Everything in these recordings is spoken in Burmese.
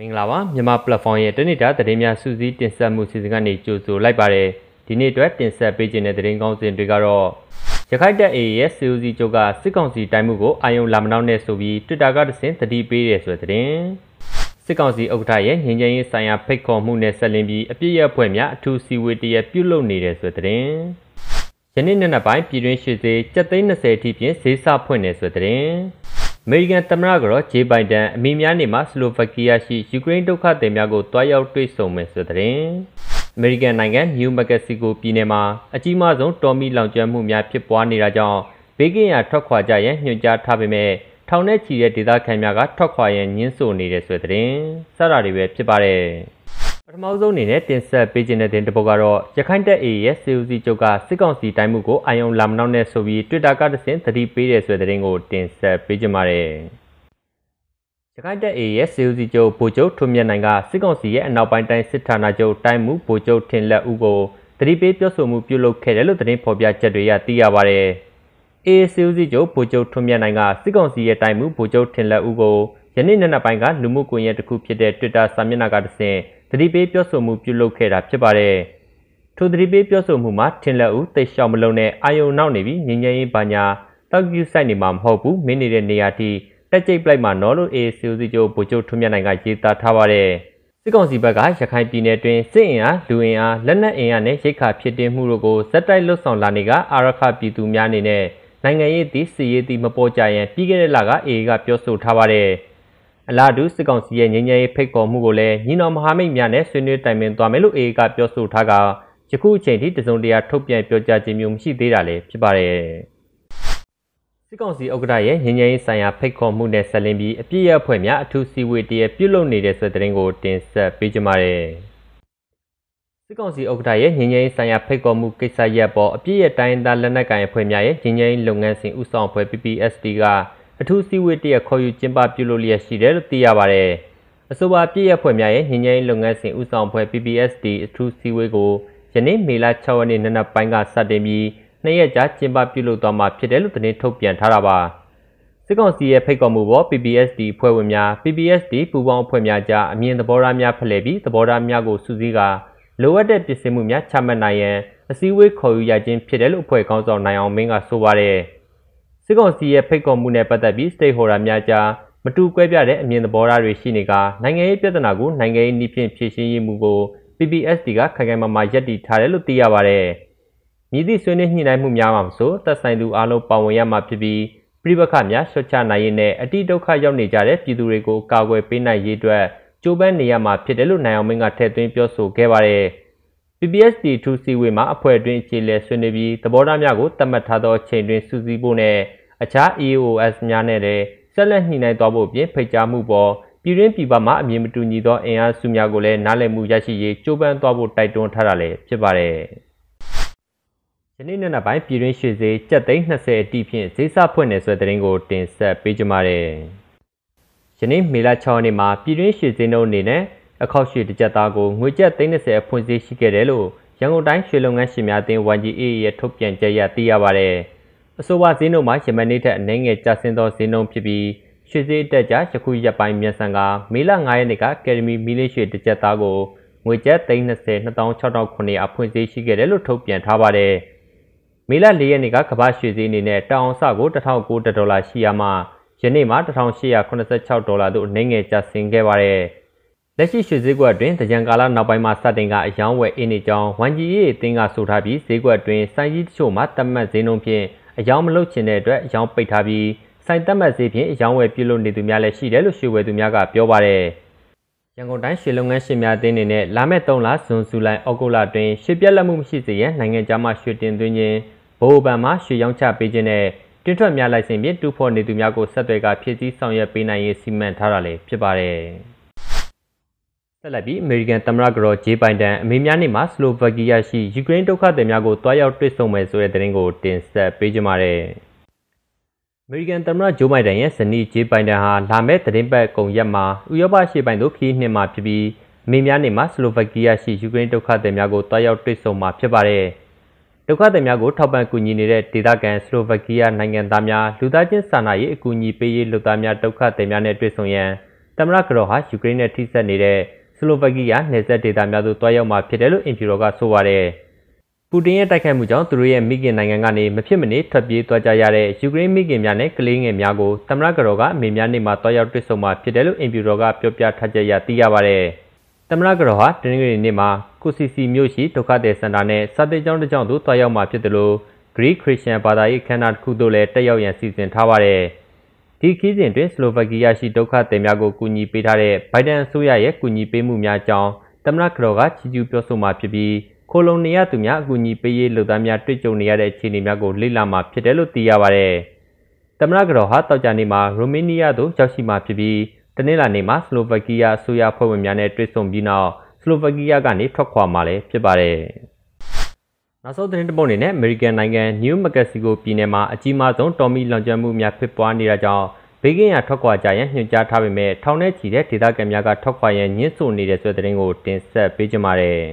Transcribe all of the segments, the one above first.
မင်္ဂလာပါမြန်မာ platform ရဲ့တနေ့တာသတင်းများစုစည်းတင်ဆက်မှုစီစဉ်ကနေကြိုဆိုလိုက်ပါတယ်ဒီနေ့အတွက်တင်ဆက်ပေးခြင်းတဲ့သတင်းကောင်းစဉ်တွေကတော့ရခိုင်တပ် AA ရဲ့ COC ကျုပ်ကစစ်ကောင်စီတိုင်းမှုကိုအာယုံလာမနောက်နဲ့ဆိုပြီး Twitter ကတဆင့်သတိပေးတယ်ဆိုတဲ့သတင်းစစ်ကောင်စီဥက္ကဋ္ဌရဲ့ငြိမ်းချမ်းရေးဆိုင်ရာဖိတ်ခေါ်မှုနဲ့ဆက်လင်းပြီးအပြစ်ရဖွဲ့များအထူးစီဝေးတရပြုလုပ်နေတယ်ဆိုတဲ့သတင်းယနေ့နေ့နောက်ပိုင်းပြည်တွင်းရှိစေ730အထိဖြင့်ဈေးဆဖွင့်နေဆိုတဲ့သတင်းအမေရိကန်သမ္မတကတော့ဂျေဘိုင်ဒန်အမိများနေမှာဆလိုဗက်ကီးယားရှိယူကရိန်းဒုက္ခသည်များကိုတွားရောက်တွေ့ဆုံမယ်ဆိုတဲ့အမေရိကန်နိုင်ငံနယူးမက္ကဆီကိုပြည်နယ်မှာအကြီးမားဆုံးတော်မီလောင်ကျွမ်းမှုများဖြစ်ပွားနေတာကြောင့်ဘေးကင်းရာထွက်ခွာကြရန်ညွှန်ကြားထားပေမဲ့ထောင်ထဲချီတဲ့ဒေသခံများကထွက်ခွာရန်ညှင်းဆို့နေတယ်ဆိုတဲ့သတင်းစတာတွေပဲဖြစ်ပါတယ်။ပထမဆုံးအနေနဲ့တင်ဆက်ပေးခြင်းတဲ့တင်တပုတ်ကတော့ရခိုင်တပ် AA ရဲ့စေဦးစီချုပ်ကစစ်ကောင်စီတိုင်းမှုကိုအာယုံလာမနောက်နဲ့ဆိုပြီး Twitter ကတဆင့်သတိပေးတယ်ဆိုတဲ့တင်ကိုတင်ဆက်ပေးခြင်းပါတယ်။ရခိုင်တပ် AA ရဲ့စေဦးစီချုပ်ဗိုလ်ချုပ်ထွန်းမြတ်နိုင်ကစစ်ကောင်စီရဲ့အနောက်ပိုင်းတိုင်းစစ်ဌာနချုပ်တိုင်းမှုဗိုလ်ချုပ်ထင်လက်ဦးကိုသတိပေးပြောဆိုမှုပြုလုပ်ခဲ့တယ်လို့သတင်းဖော်ပြချက်တွေကသိရပါတယ်။ AA စေဦးစီချုပ်ဗိုလ်ချုပ်ထွန်းမြတ်နိုင်ကစစ်ကောင်စီရဲ့တိုင်းမှုဗိုလ်ချုပ်ထင်လက်ဦးကိုယနေ့နံနက်ပိုင်းကလူမှုကွန်ရက်တစ်ခုဖြစ်တဲ့ Twitter စာမျက်နှာကတဆင့်သတိပေးပြောဆိုမှုပြုလုပ်ခဲ့တာဖြစ်ပါတယ်။ထိုသတိပေးပြောဆိုမှုမှာထင်လက်ဦးတိတ်ရှောင်မလုံးနဲ့အာယုံနောက်နေပြီးငញ្ញရေးပါညာတောက်ယူဆိုင်နေမှာမဟုတ်ဘူးမင်းနေတဲ့နေရာတီတက်ကြိတ်ပလိုက်မှာနော်လို့အေးစီစီကျိုးဗိုလ်ချုပ်ထွန်းမြတ်နိုင်ကရေးသားထားပါတယ်။စစ်ကောင်စီဘက်ကရခိုင်ပြည်နယ်တွင်စစ်အင်အားလူအင်အားလက်နက်အင်အားနဲ့ရိတ်ခါဖြစ်တင်းမှုတို့ကိုစက်တိုက်လှုပ်ဆောင်လာနေကအာရခပြည်သူများအနေနဲ့နိုင်ငံရေးသည့်စစ်ရေးသည့်မပေါ်ကြရန်ပြီးခဲ့တဲ့လကအေအေကပြောဆိုထားပါတယ်။အလားတူစစ်ကောင်စီရဲ့ငြိမ်းချမ်းရေးဖိတ်ခေါ်မှုကိုလည်းညီတော်မဟာမိတ်များနဲ့ဆွေးနွေးတိုင်ပင်သွားမယ်လို့ AA ကပြောဆိုထားကယခုအချိန်ထိတစုံတရာထုတ်ပြန်ပြောကြားခြင်းမျိုးမရှိသေးတာလည်းဖြစ်ပါတယ်။စစ်ကောင်စီဥက္ကဋ္ဌရဲ့ငြိမ်းချမ်းရေးဆိုင်ရာဖိတ်ခေါ်မှုနဲ့ဆက်လင်းပြီးအပြည့်အအဖွဲ့များအထူးစည်းဝေးတရပြုလုပ်နေတဲ့ဆွေးသတင်းကိုတင်ဆက်ပေးကြပါမယ်။စစ်ကောင်စီဥက္ကဋ္ဌရဲ့ငင်းငိမ့်ဆိုင်ရာဖိတ်ခေါ်မှုကိစ္စရပ်ပေါ်အပြည့်အတိုင်းသားလက်နက်ကိုင်အဖွဲ့များရဲ့ငင်းငိမ့်လုပ်ငန်းစဉ်ဥဆောင်အဖွဲ့ PPST ကအထူးစည်းဝေးတရက်ခေါ်ယူကျင်းပပြုလုပ်လျက်ရှိတယ်လို့သိရပါတယ်။အဆိုပါပြည်ရဖွဲ့များရဲ့ညဉ့်ညင်းလုပ်ငန်းစဉ်ဦးဆောင်ဖွဲ့ PPSD အထူးစည်းဝေးကိုယနေ့မေလ6ရက်နေ့နံနက်ပိုင်းကစတင်ပြီးနှစ်ရက်ကြာကျင်းပပြုလုပ်သွားမှာဖြစ်တယ်လို့သတင်းထုတ်ပြန်ထားတာပါ။စစ်ကောင်စီရဲ့ဖိတ်ခေါ်မှုပေါ် PPSD ဖွဲ့ဝင်များ PPSD ပူးပေါင်းအဖွဲ့များကြားအမြင်သဘောထားများဖလှယ်ပြီးသဘောထားများကိုစုစည်းကာလိုအပ်တဲ့ပြင်ဆင်မှုများချမှတ်နိုင်ရန်အစည်းအဝေးခေါ်ယူရခြင်းဖြစ်တယ်လို့အဖွဲ့ခေါင်းဆောင်နိုင်အောင်မင်းကဆိုပါတယ်။စစ်ကောင်စီရဲ့ဖိတ်ခေါ်မှုနဲ့ပတ်သက်ပြီး stakeholder များကြားမတူကွဲပြားတဲ့အမြင်သဘောထားတွေရှိနေကနိုင်ငံရေးပြဿနာကိုနိုင်ငံရေးနည်းဖြင့်ဖြေရှင်းရေးမူကို PPSD ကခိုင်ခိုင်မာမာရပ်တည်ထားတယ်လို့သိရပါတယ်။မြည်သည့်ဆွေးနွေးညှိနှိုင်းမှုများမှာမဆိုသက်ဆိုင်သူအလုံးပါဝင်ရမှာဖြစ်ပြီးပြိပခများရှော့ချနိုင်ရင်လည်းအတိဒုက္ခရောက်နေကြတဲ့ပြည်သူတွေကိုကာကွယ်ပေးနိုင်ရေးအတွက်ကြိုးပမ်းနေရမှာဖြစ်တယ်လို့နိုင်အောင်မင်းကထည့်သွင်းပြောဆိုခဲ့ပါတယ်။ PPSD 2C ဝေမှာအဖွဲ့အတွင်းအခြေလဲဆွေးနွေးပြီးသဘောထားများကိုသတ်မှတ်ထားသောအချိန်တွင်စူးစီးဖို့နဲ့အခြား EOS များနဲ့လည်းဆက်လက်ညှိနှိုင်းသွားဖို့ပြင်ဖိတ်ကြားမှုပေါ်ပြည်တွင်းပြည်ပမှာအမြင်မတူညီသောအင်အားစုများကိုလည်းနားလည်မှုရရှိရေးကြိုးပမ်းသွားဖို့တိုက်တွန်းထားတာလည်းဖြစ်ပါတယ်။ယနေ့နေ့နောက်ပိုင်းပြည်တွင်းရွှေဈေးကျပ်သိန်း20အထိဖြင့်ဈေးဆဖွင့်နေဆိုတဲ့သတင်းကိုတင်ဆက်ပေးကြပါမယ်။ယနေ့မေလ6ရက်နေ့မှာပြည်တွင်းရွှေဈေးနှုန်းအနေနဲ့အခောက်ရွှေတစ်ကြက်သားကိုငွေကျပ်သိန်း20အဖွင့်ဈေးရှိခဲ့တယ်လို့ရန်ကုန်တိုင်းရွှေလုပ်ငန်းရှင်များအသင်း YGA ရဲ့ထုတ်ပြန်ချက်အရသိရပါတယ်။အဆိုပါဈေးနှုန်းမှာယမန်နေ့ထက်အနည်းငယ်ကျဆင်းသောဈေးနှုန်းဖြစ်ပြီးရွှေဈေးတက်ကြယခုရက်ပိုင်းမြန်ဆန်က မေလ9ရက်နေ့ကကယ်ဒမီမီလေးရွှေတစ်ကြက်သားကိုငွေကျပ်320,609အဖွင့်ဈေးရှိခဲ့တယ်လို့ထုတ်ပြန်ထားပါတယ်။မေလ4ရက်နေ့ကကမ္ဘာရွှေဈေးအနေနဲ့တောင်အောင်စကို1,900ဒေါ်လာရှိရမှယနေ့မှာ1,886ဒေါ်လာသို့အနည်းငယ်ကျဆင်းခဲ့ပါတယ်။လက်ရှိရွှေဈေးကွက်အတွင်းတကြံကာလနောက်ပိုင်းမှာစတင်ကအယောင်းဝယ်အင်းနေကြောင်းဝန်ကြီးရေးအသင်းကဆိုထားပြီးဈေးကွက်အတွင်းစိုင်းကြီးတချို့မှာတက်မှတ်ဈေးနှုန်းဖြင့်အယောင်မလုပ်ချင်တဲ့အတွက်အယောင်ပိတ်ထားပြီးဆိုင်တက်မှတ်ဈေးဖြင့်အယောင်ဝယ်ပြုလုပ်နေသူများလည်းရှိတယ်လို့ရွှေဝယ်သူများကပြောပါတယ်။ရန်ကုန်တိုင်းရွှေလုပ်ငန်းရှင်များအသင်းအနေနဲ့လာမယ့်3လဇွန်ဇူလိုင်ဩဂုတ်လအတွင်းရွှေပြက်လက်မှုမရှိစေရန်နိုင်ငံခြားမှရွှေတင်သွင်းခြင်းဗဟိုဘဏ်မှရွှေရောင်းချပေးခြင်းနဲ့တင်းထွက်များလိုက်စဉ်ဖြင့်တူဖို့နေသူများကိုဆက်သွယ်ကဖြည့်ဆည်းဆောင်ရွက်ပေးနိုင်ရေးစီမံထားတာလည်းဖြစ်ပါတယ်။ဆက်လက်ပြီးအမေရိကန်သမ္မတကတော်ဂျေးဘိုင်ဒန်အမေများနေ့မှာစလိုဗက်ကီးယားရှိယူကရိန်းဒုက္ခသည်များကိုတွားရောက်တွေ့ဆုံမယ်ဆိုတဲ့သတင်းကိုတင်ဆက်ပေးကြပါမယ်။အမေရိကန်သမ္မတဂျိုးဘိုင်ဒန်ရဲ့ဇနီးဂျေးဘိုင်ဒန်ဟာလာမယ့်သတင်းပတ်ကုန်ရက်မှာဥရောပရှေ့ပိုင်းသို့ခရီးနှင်မှာဖြစ်ပြီးအမေများနေ့မှာစလိုဗက်ကီးယားရှိယူကရိန်းဒုက္ခသည်များကိုတွားရောက်တွေ့ဆုံမှာဖြစ်ပါတယ်။ဒုက္ခသည်များကိုထောက်ပံ့ကူညီနေတဲ့ဒေသခံစလိုဗက်ကီးယားနိုင်ငံသားများလူသားချင်းစာနာရေးအကူအညီပေးရေးလုပ်သားများဒုက္ခသည်များနဲ့တွေ့ဆုံရန်သမ္မတကတော်ဟာယူကရိန်းနဲ့ထိစပ်နေတဲ့ဆလိုဗက်ကီးယားနယ်စပ်ဒေသများသို့တွားရောက်မှာဖြစ်တယ်လို့အင်ဖီရိုကဆိုပါတယ်။ပူတင်ရဲ့တိုက်ခိုက်မှုကြောင့်သူတို့ရဲ့မိခင်နိုင်ငံကနေမဖြစ်မနေထွက်ပြေးသွားကြရတဲ့ယူကရိန်းမိခင်များနဲ့ကလေးငယ်များကိုသမ္မတကတော်ကမေများနေ့မှာတွားရောက်တွေ့ဆုံမှာဖြစ်တယ်လို့အင်ဖီရိုကပြောပြထားကြရသိရပါတယ်။သမ္မတကတော်ဟာတနင်္ဂနွေနေ့မှာကိုစီစီမြို့ရှိဒုက္ခသည်စင်တာနဲ့စာသင်ကျောင်းတစ်ကျောင်းသို့တွားရောက်မှာဖြစ်တယ်လို့ Greek Christian ဘာသာရေးခန္ဓာတစ်ခုသို့လည်းတက်ရောက်ရန်စီစဉ်ထားပါတယ်။ဒီခီးစဉ်တွင်စလိုဗက်ကီးယားရှိဒုက္ခသည်များကိုကူညီပေးထားတဲ့ဘိုင်ဒန်အစိုးရရဲ့ကူညီပေးမှုများကြောင့်သမ္မတကတော်ကချီးကျူးပြောဆိုမှာဖြစ်ပြီးခိုလုံနေရသူများအကူအညီပေးရေးလုပ်သားများတွေ့ကြုံနေရတဲ့အခြေအနေများကိုလေ့လာမှာဖြစ်တယ်လို့သိရပါဗျ။သမ္မတကတော်ဟာတောက်ကြနေမှာရိုမေးနီးယားသို့ရောက်ရှိမှာဖြစ်ပြီးတနင်္လာနေ့မှာစလိုဗက်ကီးယားအစိုးရဖွဲ့ဝင်များနဲ့တွေ့ဆုံပြီးနောက်စလိုဗက်ကီးယားကနေထွက်ခွာမှာလည်းဖြစ်ပါတယ်။နောက်ဆုံးသတင်းတပုတ်အနေနဲ့ American နိုင်ငံ New Mexico ပြည်နယ်မှာအကြီးမားဆုံးတော်မီလောင်ကျွမ်းမှုများဖြစ်ပွားနေတာကြောင့်ဘေးကင်းရာထွက်ခွာကြရန်ညွှန်ကြားထားပေမဲ့ထောင်ထဲချီတဲ့ဒေသခံများကထွက်ခွာရန်ညှင်းဆို့နေတဲ့ဆွဲသတင်းကိုတင်ဆက်ပေးကြပါမယ်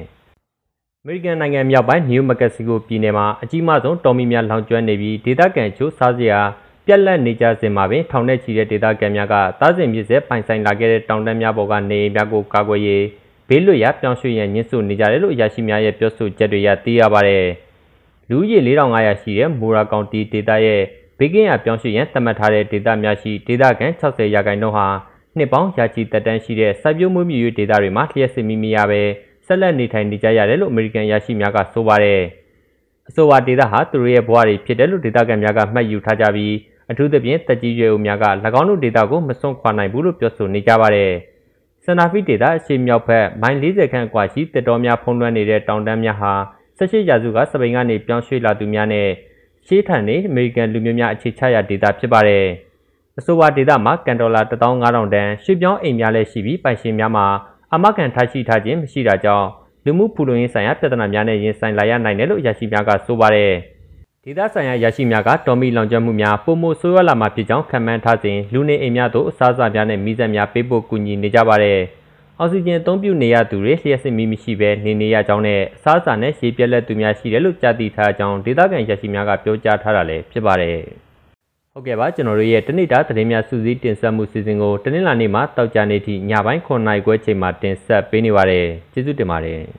။ American နိုင်ငံမြောက်ပိုင်း New Mexico ပြည်နယ်မှာအကြီးမားဆုံးတော်မီများလောင်ကျွမ်းနေပြီးဒေသခံချို့စားစရာပြက်လက်နေကြစဉ်မှာပင်ထောင်ထဲချီတဲ့ဒေသခံများကတားဆင်မြစ်ဆက်ပိုင်ဆိုင်လာခဲ့တဲ့တောင်တန်းများပေါ်ကနေများကိုကာကွယ်ရေးဘေးလွတ်ရာပြောင်းရွှေ့ရန်ညှင်းဆို့နေကြတယ်လို့အရာရှိများရဲ့ပြောဆိုချက်တွေကသိရပါတယ်။လူဦးရေ4500ရှိတဲ့မိုရာကောင်တီဒေသရဲ့ဘေးကင်းရာပြောင်းရွှေ့ရန်သတ်မှတ်ထားတဲ့ဒေသများရှိဒေသခံ60ရာခိုင်နှုန်းဟာနှစ်ပေါင်းရာချီတက်တန်းရှိတဲ့စိုက်ပျိုးမွေးမြူရေးဒေသတွေမှာလျှက်စစ်မိမိရပဲဆက်လက်နေထိုင်နေကြရတယ်လို့အမေရိကန်ရရှိများကဆိုပါတယ်။အဆိုပါဒေသဟာသူတို့ရဲ့ဘဝတွေဖြစ်တယ်လို့ဒေသခံများကမှတ်ယူထားကြပြီးအထူးသဖြင့်တက်ကြီးရွယ်ဦးများက၎င်းတို့ဒေသကိုမစွန့်ခွာနိုင်ဘူးလို့ပြောဆိုနေကြပါတယ်။ဆန္ဒဖိဒေတာအရှေ့မြောက်ဘက်မိုင်40ခန့်ကွာရှိတက်တော်များဖုံးလွှမ်းနေတဲ့တောင်တန်းများဟာ18ရာစုကစပိန်ကနေပြောင်းရွှေ့လာသူများနဲ့ရှေးထန်နေအမေရိကန်လူမျိုးများအခြေချရာဒေသဖြစ်ပါတယ်။အဆိုပါဒေသမှာကန်ဒေါ်လာ15000တန်ရွှေပြောင်းအိမ်များလည်းရှိပြီးပိုင်ရှင်များမှာအမကန်ထားရှိထားခြင်းမရှိတာကြောင့်လူမှုဖူလုံရေးဆိုင်ရာပြဿနာများနဲ့ရင်ဆိုင်လာရနိုင်တယ်လို့အရာရှိများကဆိုပါတယ်။ဒေသဆိုင်ရာရရှိများကတော်မီလောင်ကျွမ်းမှုများပုံမိုဆိုးရွားလာမှာဖြစ်ကြောင်းခံမှန်းထားစဉ်လူနေအိမ်များသို့အစားအစာများနဲ့မိစက်များပေးပို့ကူညီနေကြပါတယ်။အောက်ဆီဂျင်အသုံးပြုနေရသူတွေလျှက်စစ်မီးမရှိဘဲနေနေရကြောင်းနဲ့အစားအစာနဲ့ရေပြက်လက်သူများရှိတယ်လို့ကြားသိထားကြောင်းဒေသခံရရှိများကပြောကြားထားတာလည်းဖြစ်ပါတယ်။ဟုတ်ကဲ့ပါကျွန်တော်တို့ရဲ့တနေ့တာသတင်းများစုစည်းတင်ဆက်မှုစီစဉ်ကိုတနင်္လာနေ့မှာတောက်ကြနေ့ထိညပိုင်း9:00ခွဲချိန်မှာတင်ဆက်ပေးနေပါတယ်။ကျေးဇူးတင်ပါတယ်။